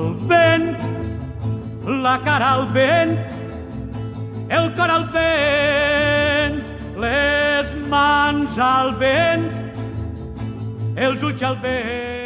al vent, la cara al vent, el cor al vent, les mans al vent, el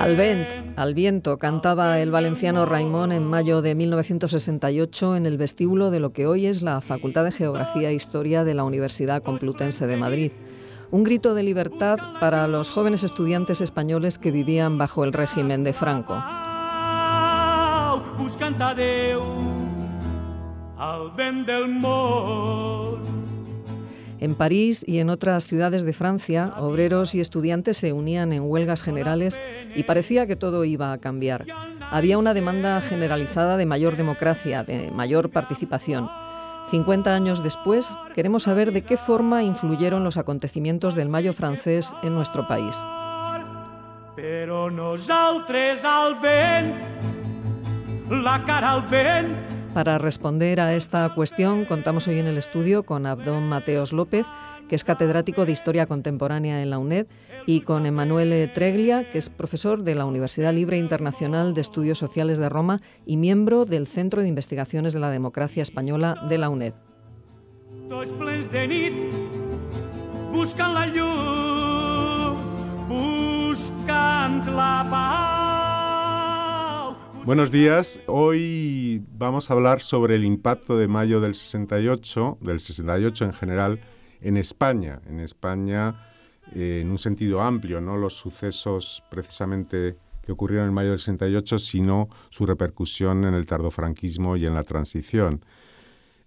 al vent. Al Al viento cantaba el valenciano Raimón en mayo de 1968 en el vestíbulo de lo que hoy es la Facultad de Geografía e Historia de la Universidad Complutense de Madrid. Un grito de libertad para los jóvenes estudiantes españoles que vivían bajo el régimen de Franco canta al del En París y en otras ciudades de Francia, obreros y estudiantes se unían en huelgas generales y parecía que todo iba a cambiar. Había una demanda generalizada de mayor democracia, de mayor participación. 50 años después, queremos saber de qué forma influyeron los acontecimientos del Mayo francés en nuestro país. Pero al la cara al Para responder a esta cuestión, contamos hoy en el estudio con Abdón Mateos López, que es catedrático de Historia Contemporánea en la UNED, y con Emanuele Treglia, que es profesor de la Universidad Libre Internacional de Estudios Sociales de Roma y miembro del Centro de Investigaciones de la Democracia Española de la UNED. la la paz. Buenos días. Hoy vamos a hablar sobre el impacto de mayo del 68, del 68 en general, en España. En España, eh, en un sentido amplio, no los sucesos precisamente que ocurrieron en mayo del 68, sino su repercusión en el tardofranquismo y en la transición.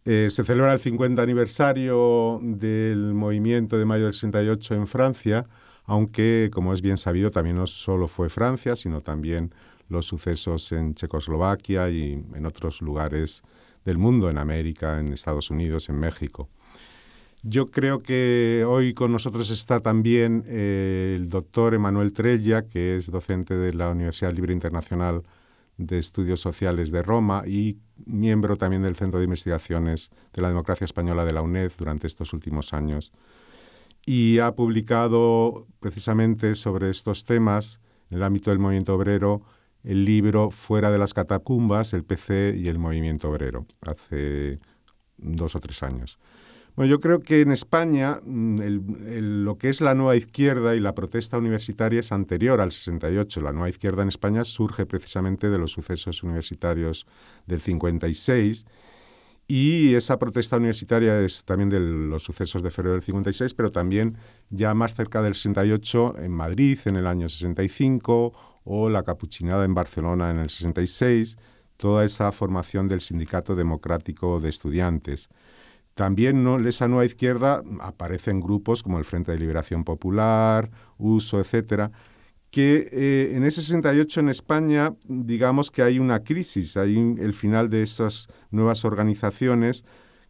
Eh, se celebra el 50 aniversario del movimiento de mayo del 68 en Francia, aunque, como es bien sabido, también no solo fue Francia, sino también los sucesos en Checoslovaquia y en otros lugares del mundo, en América, en Estados Unidos, en México. Yo creo que hoy con nosotros está también eh, el doctor Emanuel Trella, que es docente de la Universidad Libre Internacional de Estudios Sociales de Roma y miembro también del Centro de Investigaciones de la Democracia Española de la UNED durante estos últimos años. Y ha publicado precisamente sobre estos temas en el ámbito del movimiento obrero el libro Fuera de las catacumbas, el PC y el movimiento obrero, hace dos o tres años. Bueno, yo creo que en España mm, lo que es la nueva izquierda y la protesta universitaria es anterior al 68. La nueva izquierda en España surge precisamente de los sucesos universitarios del 56 y esa protesta universitaria es también de los sucesos de febrero del 56, pero también ya más cerca del 68 en Madrid, en el año 65 o la Capuchinada en Barcelona en el 66, toda esa formación del Sindicato Democrático de Estudiantes. También no, esa nueva izquierda aparecen grupos como el Frente de Liberación Popular, Uso, etcétera, que eh, en ese 68 en España, digamos que hay una crisis, hay el final de esas nuevas organizaciones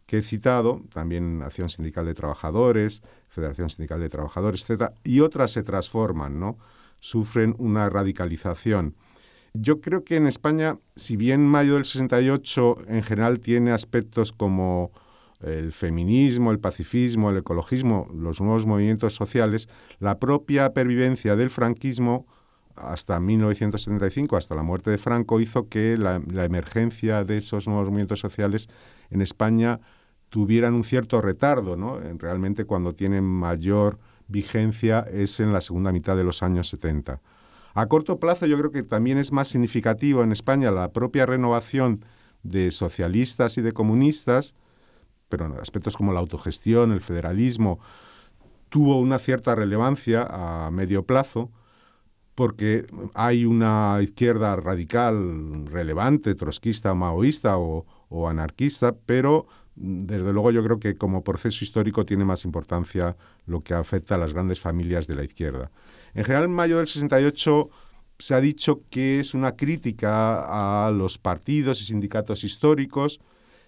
que he citado, también Acción Sindical de Trabajadores, Federación Sindical de Trabajadores, etcétera, y otras se transforman, ¿no? sufren una radicalización. Yo creo que en España, si bien Mayo del 68 en general tiene aspectos como el feminismo, el pacifismo, el ecologismo, los nuevos movimientos sociales, la propia pervivencia del franquismo hasta 1975, hasta la muerte de Franco, hizo que la, emergencia de esos nuevos movimientos sociales en España tuvieran un cierto retardo, ¿no? Realmente cuando tienen mayor vigencia es en la segunda mitad de los años 70. A corto plazo yo creo que también es más significativo en España la propia renovación de socialistas y de comunistas, pero en aspectos como la autogestión, el federalismo, tuvo una cierta relevancia a medio plazo porque hay una izquierda radical relevante, trotskista, maoísta o anarquista, pero desde luego yo creo que como proceso histórico tiene más importancia lo que afecta a las grandes familias de la izquierda. En general, en mayo del 68 se ha dicho que es una crítica a los partidos y sindicatos históricos.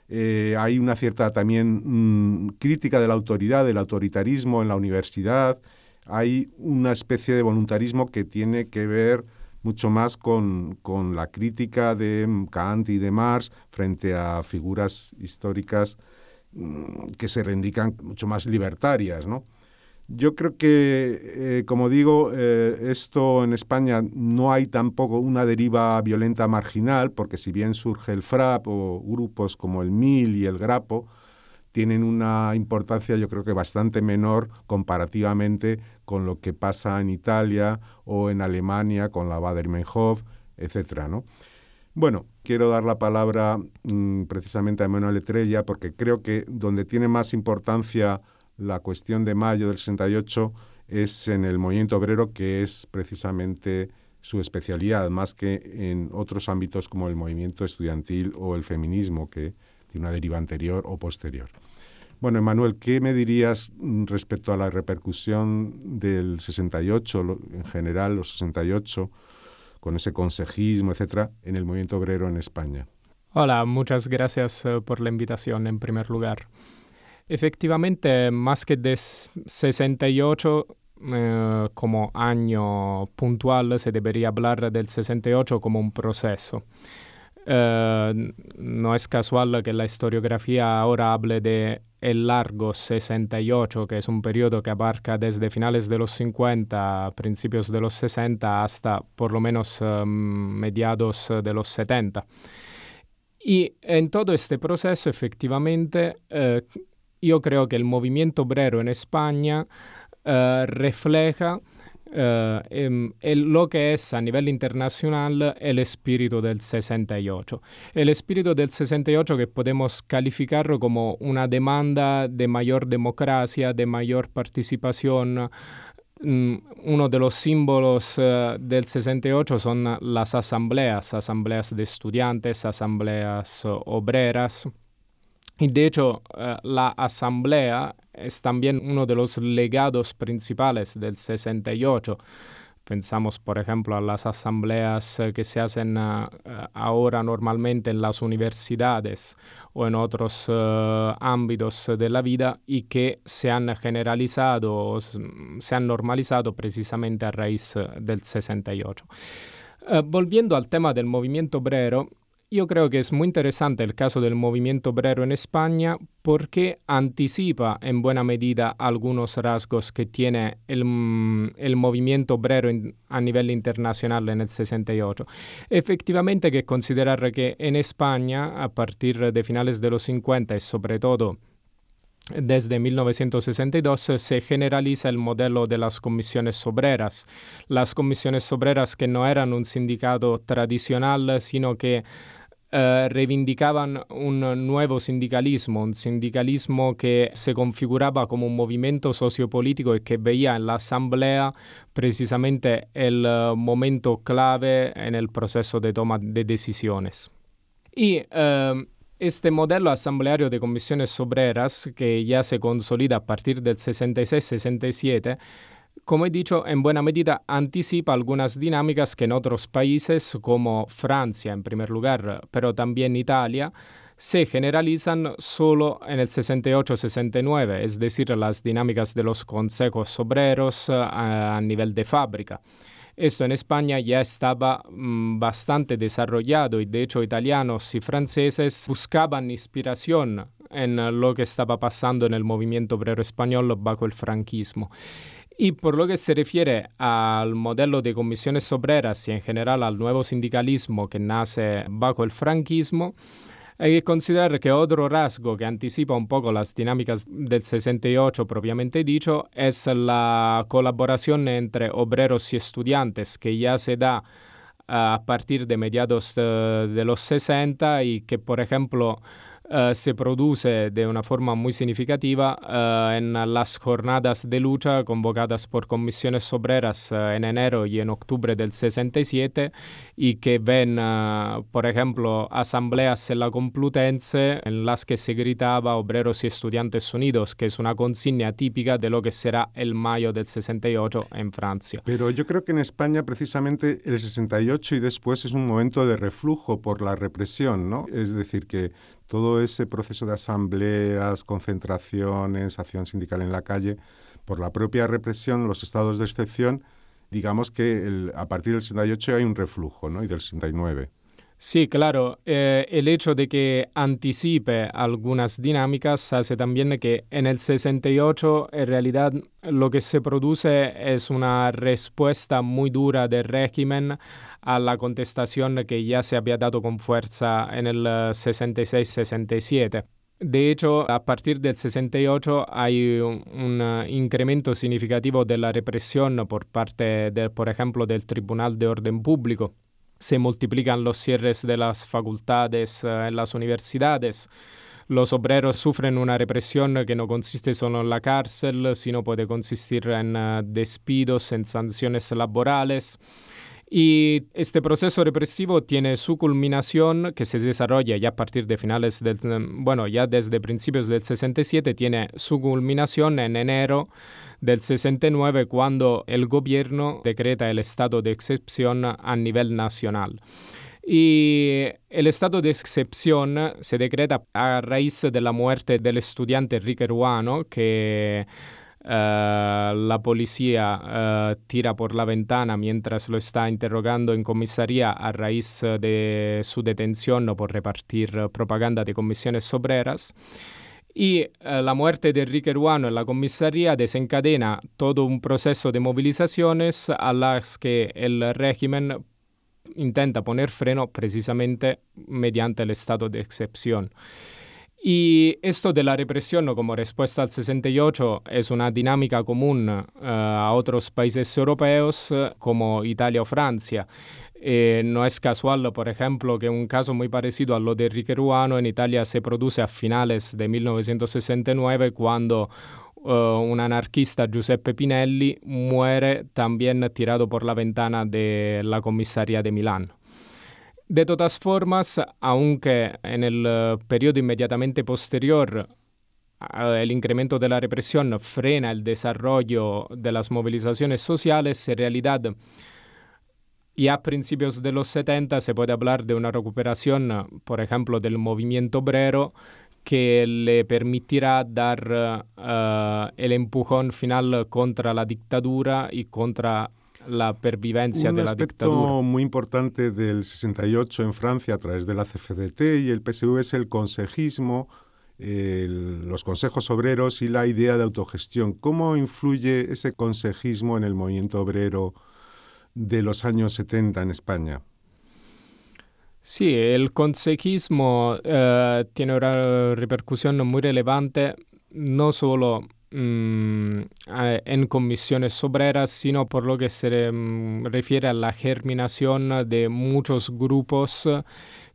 Eh, hay una cierta también mm, crítica de la autoridad, del autoritarismo en la universidad. Hay una especie de voluntarismo que tiene que ver mucho más con, la crítica de Kant y de Marx frente a figuras históricas mm, que se reivindican mucho más libertarias, Yo creo que, eh, como digo, eh, esto en España no hay tampoco una deriva violenta marginal, porque si bien surge el FRAP o grupos como el MIL y el GRAPO, tienen una importancia yo creo que bastante menor comparativamente con lo que pasa en Italia o en Alemania con la Badermenhof, etcétera, ¿no? Bueno, quiero dar la palabra mm, precisamente a Manuel Etrella porque creo que donde tiene más importancia la cuestión de mayo del 68 es en el movimiento obrero, que es precisamente su especialidad, más que en otros ámbitos como el movimiento estudiantil o el feminismo, que una deriva anterior o posterior. Bueno, Emanuel, ¿qué me dirías mm, respecto a la repercusión del 68, en general, los 68, con ese consejismo, etcétera, en el movimiento obrero en España? Hola, muchas gracias eh, por la invitación en primer lugar. Efectivamente, más que de 68 eh, como año puntual, se debería hablar del 68 como un proceso. Eh, no es casual que la historiografía ahora hable de el largo 68, que es un periodo que abarca desde finales de los 50, principios de los 60 hasta por lo menos eh, mediados eh, de los 70. Y en todo este proceso, efectivamente, yo creo que el movimiento obrero en España refleja eh, em, lo que es a nivel internacional el espíritu del 68. El espíritu del 68 que podemos calificarlo como una demanda de mayor democracia, de mayor participación. Mm, uno de los símbolos eh, del 68 son las asambleas, asambleas de estudiantes, asambleas eh, obreras. Y de hecho, eh, la asamblea es también uno de los legados principales del 68. Pensamos, por ejemplo, a las asambleas eh, que se hacen eh, ahora normalmente en las universidades o en otros ámbitos de la vida y que se han generalizado, se han normalizado precisamente a raíz del 68. volviendo al tema del movimiento obrero, yo creo que es muy interesante el caso del movimiento obrero en España porque anticipa en buena medida algunos rasgos que tiene el, mm, movimiento obrero a nivel internacional en el 68. Efectivamente, que considerar que en España, a partir de finales de los 50 y sobre todo desde 1962 se generaliza el modelo de las comisiones obreras. Las comisiones obreras que no eran un sindicato tradicional, sino que eh, reivindicaban un nuevo sindicalismo, un sindicalismo que se configuraba como un movimiento sociopolítico y que veía en la asamblea precisamente el eh, momento clave en el proceso de toma de decisiones. Y eh, este modelo asambleario de comisiones obreras, que ya se consolida a partir del 66-67, como he dicho, en buena medida anticipa algunas dinámicas que en otros países como Francia en primer lugar, pero también Italia, se generalizan solo en el 68-69, es decir, las dinámicas de los consejos obreros eh, a, nivel de fábrica. Esto en España ya estaba mm, bastante desarrollado y de hecho italianos y franceses buscaban inspiración en lo que estaba pasando en el movimiento obrero español bajo el franquismo. Y por lo que se refiere al modelo de comisiones obreras y en general al nuevo sindicalismo que nace bajo el franquismo, hay que considerar que otro rasgo que anticipa un poco las dinámicas del 68 propiamente dicho es la colaboración entre obreros y estudiantes que ya se da eh, a partir de mediados eh, de los 60 y que, por ejemplo, eh, se produce de una forma muy significativa eh, en las jornadas de lucha convocadas por comisiones obreras eh, en enero y en octubre del 67 y que ven, por ejemplo, asambleas en la Complutense en las que se gritaba Obreros y Estudiantes Unidos, que es una consigna típica de lo que será el mayo del 68 en Francia. Pero yo creo que en España precisamente el 68 y después es un momento de reflujo por la represión, ¿no? Es decir, que todo ese proceso de asambleas, concentraciones, acción sindical en la calle, por la propia represión, los estados de excepción, digamos que a partir del 68 hay un reflujo, ¿no? Y del 69. Sí, claro. Eh, el hecho de que anticipe algunas dinámicas hace también que en el 68 en realidad lo que se produce es una respuesta muy dura del régimen a la contestación que ya se había dado con fuerza en el 66-67. Eh, de hecho, a partir del 68 hay un, eh, incremento significativo de la represión por parte, del, por ejemplo, del Tribunal de Orden Público, se multiplican los cierres de las facultades eh, en las universidades. Los obreros sufren una represión que no consiste solo en la cárcel, sino puede consistir en eh, despidos, en sanciones laborales y este proceso represivo tiene su culminación que se desarrolla ya a partir de finales del, mm, bueno, ya desde principios del 67, tiene su culminación en enero del 69 cuando el gobierno decreta el estado de excepción a nivel nacional. Y el estado de excepción se decreta a raíz de la muerte del estudiante Enrique Ruano que eh, la policía eh, tira por la ventana mientras lo está interrogando en comisaría a raíz eh, de su detención por repartir propaganda de comisiones obreras. Y la muerte de Enrique Ruano en la comisaría desencadena todo un proceso de movilizaciones a las que el régimen intenta poner freno precisamente mediante el estado de excepción. Y esto de la represión como respuesta al 68 es una dinámica común eh, a otros países europeos eh, como Italia o Francia. Eh, no es casual, por ejemplo, que un caso muy parecido a lo de Enrique Ruano en Italia se produce a finales de 1969 cuando un anarquista Giuseppe Pinelli muere también tirado por la ventana de la comisaría de Milán. De todas formas, aunque en el eh, periodo inmediatamente posterior eh, el incremento de la represión frena el desarrollo de las movilizaciones sociales, en realidad ya a principios de los 70 se puede hablar de una recuperación, por ejemplo, del movimiento obrero que le permitirá dar eh, el empujón final contra la dictadura y contra la pervivencia de la dictadura. Un aspecto muy importante del 68 en Francia a través de la CFDT y el PSV es el consejismo, los consejos obreros y la idea de autogestión. ¿Cómo influye ese consejismo en el movimiento obrero de los años 70 en España? Sí, el consejismo eh, tiene una repercusión muy relevante no solo mmm, en comisiones obreras, sino por lo que se mm, refiere a la germinación de muchos grupos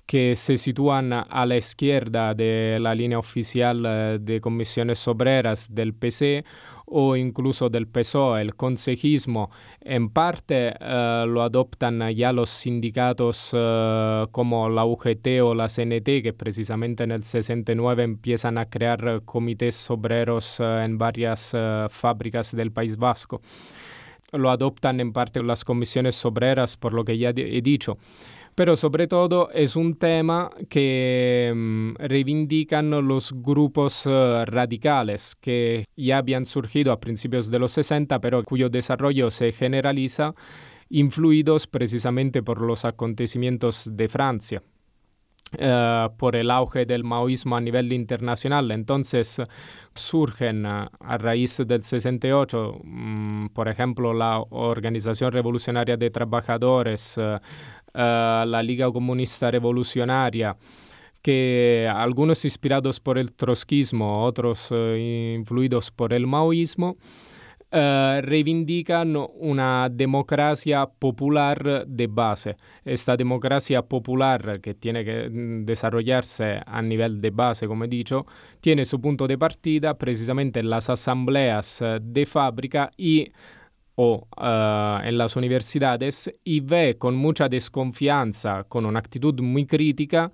que se sitúan a la izquierda de la línea oficial eh, de comisiones obreras del PC o incluso del PSOE. El consejismo en parte eh, lo adoptan ya los sindicatos eh, como la UGT o la CNT, que precisamente en el 69 empiezan a crear comités obreros en varias fábricas del País Vasco. Lo adoptan en parte las comisiones obreras, por lo que ya he dicho. Pero sobre todo es un tema que mm, reivindican los grupos eh, radicales que ya habían surgido a principios de los 60, pero cuyo desarrollo se generaliza, influidos precisamente por los acontecimientos de Francia. Eh, por el auge del maoísmo a nivel internacional. Entonces surgen eh, a raíz del 68, mm, por ejemplo, la Organización Revolucionaria de Trabajadores, eh, la Liga Comunista Revolucionaria, que algunos inspirados por el trotskismo, otros eh, influidos por el maoísmo, eh, reivindican una democracia popular de base. Esta democracia popular que tiene que mm, desarrollarse a nivel de base, como he dicho, tiene su punto de partida precisamente en las asambleas de fábrica y o eh, en las universidades y ve con mucha desconfianza, con una actitud muy crítica,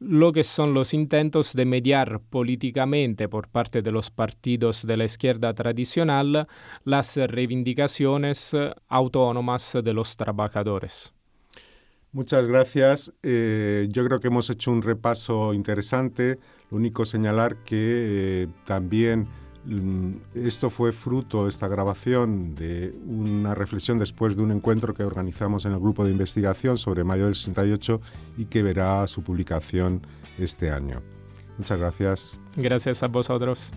lo que son los intentos de mediar políticamente por parte de los partidos de la izquierda tradicional las reivindicaciones autónomas de los trabajadores. Muchas gracias. Eh, yo creo que hemos hecho un repaso interesante. Lo único señalar que eh, también Mm, esto fue fruto, esta grabación, de una reflexión después de un encuentro que organizamos en el grupo de investigación sobre mayo del 68 y que verá su publicación este año. Muchas gracias. Gracias a vosotros.